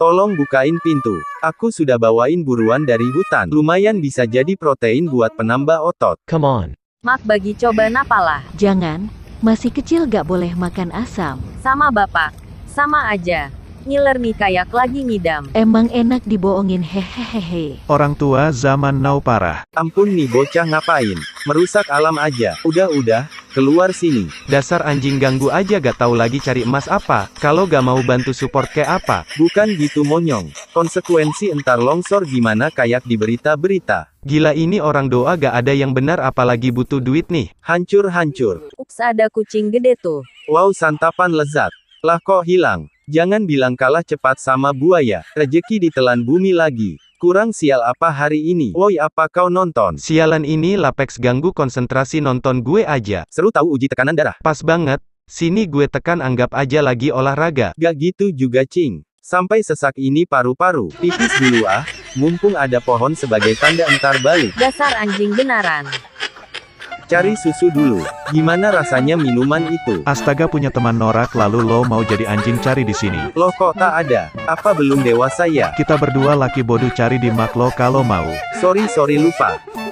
Tolong bukain pintu. Aku sudah bawain buruan dari hutan. Lumayan bisa jadi protein buat penambah otot. Come on. Mak bagi coba napalah. Jangan. Masih kecil gak boleh makan asam. Sama bapak. Sama aja. Ngiler nih kayak lagi ngidam. Emang enak dibohongin hehehehe. Orang tua zaman now parah. Ampun nih bocah ngapain. Merusak alam aja. Udah-udah, Keluar sini. Dasar anjing ganggu aja gak tahu lagi cari emas apa, kalau gak mau bantu support kayak apa. Bukan gitu monyong. Konsekuensi entar longsor gimana kayak di berita-berita. Gila ini orang doa gak ada yang benar apalagi butuh duit nih. Hancur-hancur. Ups ada kucing gede tuh. Wow santapan lezat. Lah kok hilang. Jangan bilang kalah cepat sama buaya. Rejeki ditelan bumi lagi. Kurang sial apa hari ini? Woi apa kau nonton? Sialan ini Lapex ganggu konsentrasi nonton gue aja. Seru tahu uji tekanan darah. Pas banget, sini gue tekan anggap aja lagi olahraga. Gak gitu juga cing. Sampai sesak ini paru-paru. Pipis dulu ah, mumpung ada pohon sebagai tanda entar balik. Dasar anjing benaran. Cari susu dulu. Gimana rasanya minuman itu? Astaga punya teman norak lalu lo mau jadi anjing cari di sini. Lo kok tak ada? Apa belum dewasa ya? Kita berdua laki bodoh cari di mak lo kalau mau. Sorry sorry lupa.